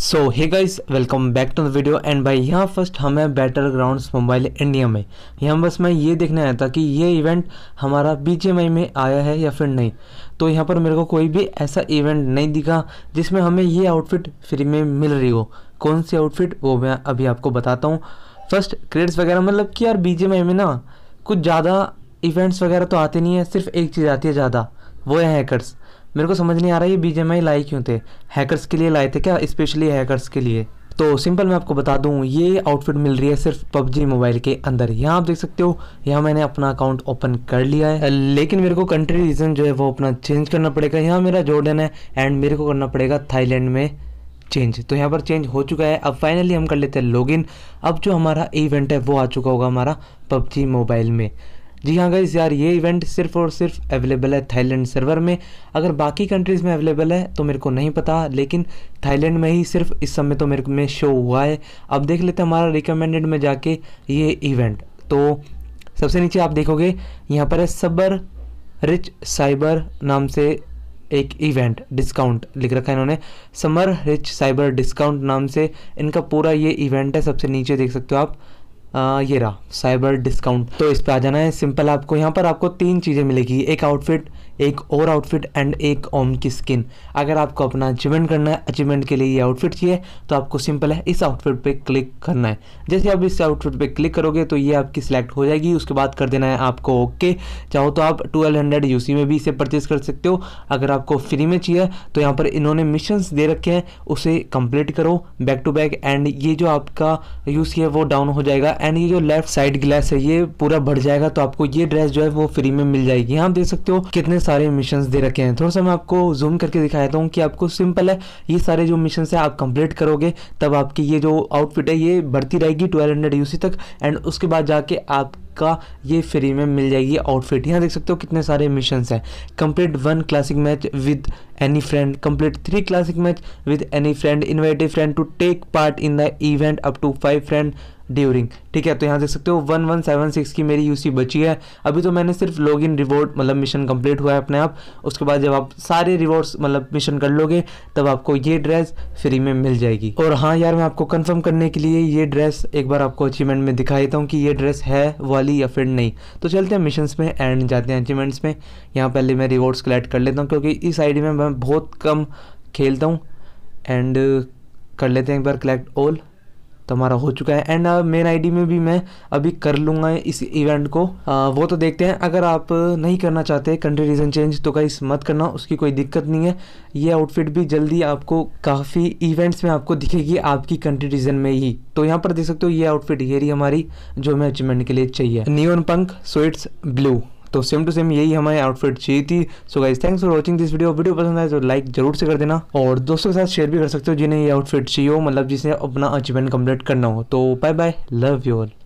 so hey guys welcome back to the video and भाई यहाँ first हमें battle ground mobile India में यहाँ बस मैं ये देखने आया था कि ये इवेंट हमारा बीच में आया है या फिर नहीं तो यहाँ पर मेरे को कोई भी ऐसा इवेंट नहीं दिखा जिसमें हमें ये आउटफिट फ्री में मिल रही हो कौन सी आउटफिट वो मैं अभी आपको बताता हूँ फर्स्ट क्रेड्स वगैरह मतलब कि यार बीच में ना कुछ ज़्यादा इवेंट्स वगैरह तो आते नहीं है सिर्फ एक चीज़ आती है ज़्यादा वो है हैकर्स मेरे को समझ नहीं आ रहा ये बी जी लाए क्यों थे हैकर्स के लिए लाए थे क्या स्पेशली हैकर्स के लिए तो सिंपल मैं आपको बता दूं ये आउटफिट मिल रही है सिर्फ पबजी मोबाइल के अंदर यहाँ आप देख सकते हो यहाँ मैंने अपना अकाउंट ओपन कर लिया है लेकिन मेरे को कंट्री रीजन जो है वो अपना चेंज करना पड़ेगा यहाँ मेरा जॉर्डन है एंड मेरे को करना पड़ेगा थाईलैंड में चेंज तो यहाँ पर चेंज हो चुका है अब फाइनली हम कर लेते हैं लॉगिन अब जो हमारा इवेंट है वो आ चुका होगा हमारा पबजी मोबाइल में जी हाँ गाइज यार ये इवेंट सिर्फ और सिर्फ अवेलेबल है थाईलैंड सर्वर में अगर बाकी कंट्रीज़ में अवेलेबल है तो मेरे को नहीं पता लेकिन थाईलैंड में ही सिर्फ इस समय तो मेरे में शो हुआ है अब देख लेते हैं हमारा रिकमेंडेड में जाके ये इवेंट तो सबसे नीचे आप देखोगे यहाँ पर है सबर रिच साइबर नाम से एक इवेंट डिस्काउंट लिख रखा है इन्होंने समर रिच साइबर डिस्काउंट नाम से इनका पूरा ये इवेंट है सबसे नीचे देख सकते हो आप आ, ये रहा साइबर डिस्काउंट तो इस पर आ जाना है सिंपल आपको यहाँ पर आपको तीन चीज़ें मिलेगी एक आउटफिट एक और आउटफिट एंड एक ओम की स्किन अगर आपको अपना अचीवमेंट करना है अचीवमेंट के लिए ये आउटफिट चाहिए तो आपको सिंपल है इस आउटफिट पे क्लिक करना है जैसे आप इस आउटफिट पे क्लिक करोगे तो ये आपकी सिलेक्ट हो जाएगी उसके बाद कर देना है आपको ओके चाहो तो आप ट्वेल्व हंड्रेड यूसी में भी इसे परचेज कर सकते हो अगर आपको फ्री में चाहिए तो यहाँ पर इन्होंने मिशन दे रखे हैं उसे कंप्लीट करो बैक टू बैक एंड ये जो आपका यूसी है वो डाउन हो जाएगा एंड ये जो लेफ्ट साइड ग्लास है ये पूरा बढ़ जाएगा तो आपको ये ड्रेस जो है वो फ्री में मिल जाएगी यहाँ देख सकते हो कितने सारे मिशन दे रखे हैं थोड़ा सा मैं आपको जूम करके दिखाया था हूँ कि आपको सिंपल है ये सारे जो मिशन है आप कंप्लीट करोगे तब आपकी ये जो आउटफिट है ये बढ़ती रहेगी ट्वेल्व हंड्रेड तक एंड उसके बाद जाके आप का ये फ्री में मिल जाएगी आउटफिट यहाँ देख सकते हो कितने सारे मिशन हैं complete one classic match with any friend complete three classic match with any friend invite friend to take part in the event up to five friend during ठीक है तो यहाँ देख सकते हो वन वन सेवन सिक्स की मेरी UC बची है अभी तो मैंने सिर्फ लॉग इन रिवॉर्ड मतलब मिशन कंप्लीट हुआ है अपने आप उसके बाद जब आप सारे रिवॉर्ड्स मतलब मिशन कर लोगे तब आपको ये ड्रेस फ्री में मिल जाएगी और हाँ यार मैं आपको कंफर्म करने के लिए ये ड्रेस एक बार आपको अचीवमेंट में दिखा देता हूँ कि ये ड्रेस है वाली या फिर नहीं तो चलते हैं मिशंस में एंड जाते हैं अचीवमेंट्स में यहाँ पहले मैं रिवॉर्ड्स कलेक्ट कर लेता हूँ क्योंकि इस आईडी में मैं बहुत कम खेलता हूँ एंड कर लेते हैं एक बार कलेक्ट ऑल तो हमारा हो चुका है एंड मेन आईडी में भी मैं अभी कर लूँगा इस इवेंट को आ, uh, वो तो देखते हैं अगर आप नहीं करना चाहते कंट्री रीजन चेंज तो कहीं मत करना उसकी कोई दिक्कत नहीं है ये आउटफिट भी जल्दी आपको काफ़ी इवेंट्स में आपको दिखेगी आपकी कंट्री रीजन में ही तो यहाँ पर देख सकते हो ये आउटफिट ये रही हमारी जो हमें अचीवमेंट के लिए चाहिए न्यून पंख स्वेट्स ब्लू तो सेम टू सेम यही हमारे आउटफिट चाहिए थी so guys thanks for watching this video video पसंद आए तो लाइक जरूर से कर देना और दोस्तों के साथ शेयर भी कर सकते हो जिन्हें ये आउटफिट चाहिए हो मतलब जिसे अपना अचीवमेंट कंप्लीट करना हो तो bye bye love you all